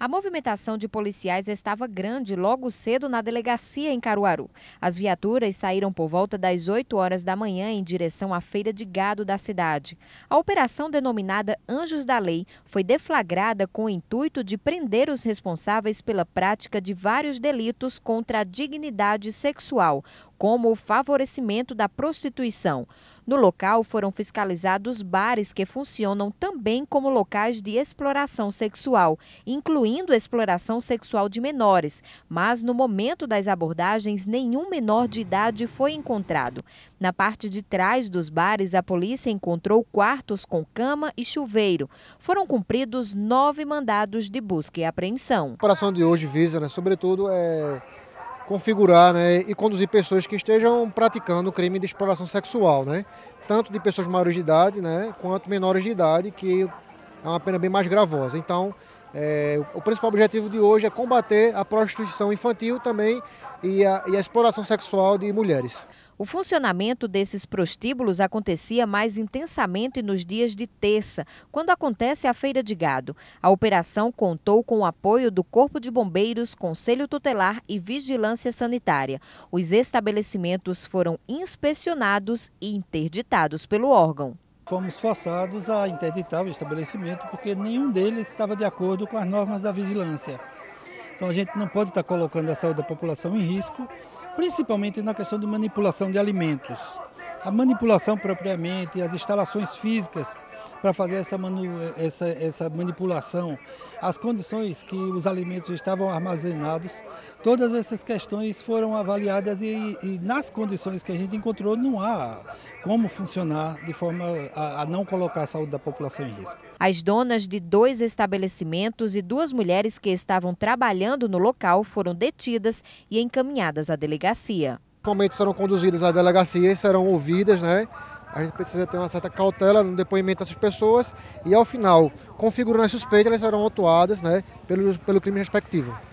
A movimentação de policiais estava grande logo cedo na delegacia em Caruaru. As viaturas saíram por volta das 8 horas da manhã em direção à feira de gado da cidade. A operação denominada Anjos da Lei foi deflagrada com o intuito de prender os responsáveis pela prática de vários delitos contra a dignidade sexual, como o favorecimento da prostituição. No local foram fiscalizados bares que funcionam também como locais de exploração sexual, incluindo exploração sexual de menores, mas no momento das abordagens nenhum menor de idade foi encontrado. Na parte de trás dos bares, a polícia encontrou quartos com cama e chuveiro. Foram cumpridos nove mandados de busca e apreensão. A operação de hoje visa, né, sobretudo, é configurar né, e conduzir pessoas que estejam praticando crime de exploração sexual, né? tanto de pessoas maiores de idade né, quanto menores de idade, que é uma pena bem mais gravosa. Então, é, o principal objetivo de hoje é combater a prostituição infantil também e a, e a exploração sexual de mulheres. O funcionamento desses prostíbulos acontecia mais intensamente nos dias de terça, quando acontece a feira de gado. A operação contou com o apoio do Corpo de Bombeiros, Conselho Tutelar e Vigilância Sanitária. Os estabelecimentos foram inspecionados e interditados pelo órgão. Fomos forçados a interditar o estabelecimento porque nenhum deles estava de acordo com as normas da vigilância. Então a gente não pode estar colocando a saúde da população em risco, principalmente na questão de manipulação de alimentos a manipulação propriamente, as instalações físicas para fazer essa, essa, essa, manipulação, as condições que os alimentos estavam armazenados, todas essas questões foram avaliadas e, e nas condições que a gente encontrou não há como funcionar de forma a, a não colocar a saúde da população em risco. As donas de dois estabelecimentos e duas mulheres que estavam trabalhando no local foram detidas e encaminhadas à delegacia. Normalmente serão conduzidas à delegacia serão ouvidas, né? A gente precisa ter uma certa cautela no depoimento dessas pessoas e, ao final, configurando as suspeitas, elas serão autuadas né, pelo, pelo crime respectivo.